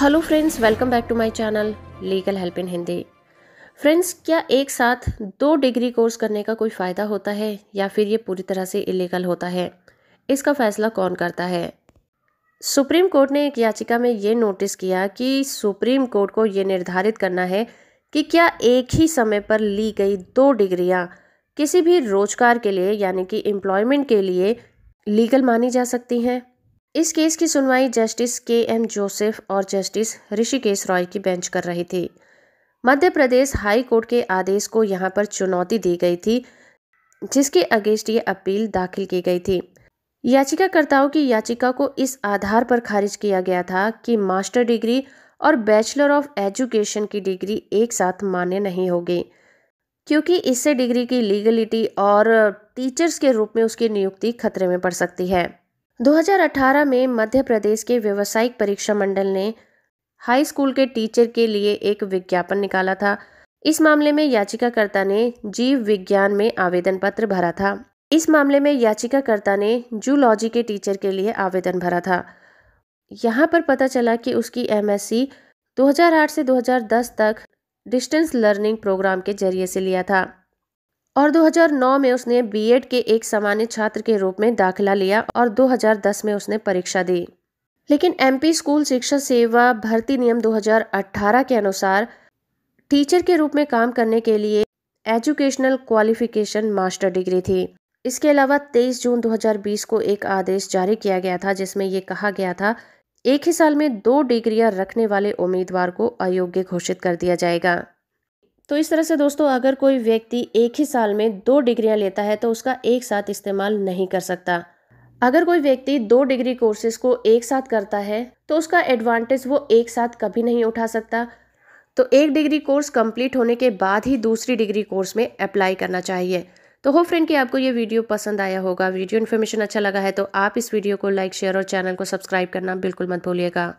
hello friends welcome back to my channel legal help in Hindi friends क्या एक साथ दो डिग्री कोर्स करने का कोई फ़ायदा होता है या फिर ये पूरी तरह से इलीगल होता है इसका फ़ैसला कौन करता है सुप्रीम कोर्ट ने एक याचिका में ये नोटिस किया कि सुप्रीम कोर्ट को ये निर्धारित करना है कि क्या एक ही समय पर ली गई दो डिग्रियाँ किसी भी रोजगार के लिए यानी कि एम्प्लॉयमेंट के लिए लीगल मानी जा सकती हैं इस केस की सुनवाई जस्टिस के एम जोसेफ और जस्टिस ऋषिकेश रॉय की बेंच कर रही थी मध्य प्रदेश हाई कोर्ट के आदेश को यहाँ पर चुनौती दी गई थी जिसके अगेंस्ट ये अपील दाखिल की गई थी याचिकाकर्ताओं की याचिका को इस आधार पर खारिज किया गया था कि मास्टर डिग्री और बैचलर ऑफ एजुकेशन की डिग्री एक साथ मान्य नहीं होगी क्योंकि इससे डिग्री की लीगलिटी और टीचर्स के रूप में उसकी नियुक्ति खतरे में पड़ सकती है 2018 में मध्य प्रदेश के व्यावसायिक परीक्षा मंडल ने हाई स्कूल के टीचर के लिए एक विज्ञापन निकाला था इस मामले में याचिकाकर्ता ने जीव विज्ञान में आवेदन पत्र भरा था इस मामले में याचिकाकर्ता ने जूलॉजी के टीचर के लिए आवेदन भरा था यहाँ पर पता चला कि उसकी एम 2008 से 2010 तक डिस्टेंस लर्निंग प्रोग्राम के जरिए से लिया था और 2009 में उसने बीएड के एक सामान्य छात्र के रूप में दाखिला लिया और 2010 में उसने परीक्षा दी लेकिन एमपी स्कूल शिक्षा सेवा भर्ती नियम 2018 के अनुसार टीचर के रूप में काम करने के लिए एजुकेशनल क्वालिफिकेशन मास्टर डिग्री थी इसके अलावा 23 जून 2020 को एक आदेश जारी किया गया था जिसमें ये कहा गया था एक ही साल में दो डिग्रियां रखने वाले उम्मीदवार को अयोग्य घोषित कर दिया जाएगा तो इस तरह से दोस्तों अगर कोई व्यक्ति एक ही साल में दो डिग्रियां लेता है तो उसका एक साथ इस्तेमाल नहीं कर सकता अगर कोई व्यक्ति दो डिग्री कोर्सेज को एक साथ करता है तो उसका एडवांटेज वो एक साथ कभी नहीं उठा सकता तो एक डिग्री कोर्स कंप्लीट होने के बाद ही दूसरी डिग्री कोर्स में अप्लाई करना चाहिए तो हो फ्रेंड कि आपको ये वीडियो पसंद आया होगा वीडियो इन्फॉर्मेशन अच्छा लगा है तो आप इस वीडियो को लाइक शेयर और चैनल को सब्सक्राइब करना बिल्कुल मत भूलिएगा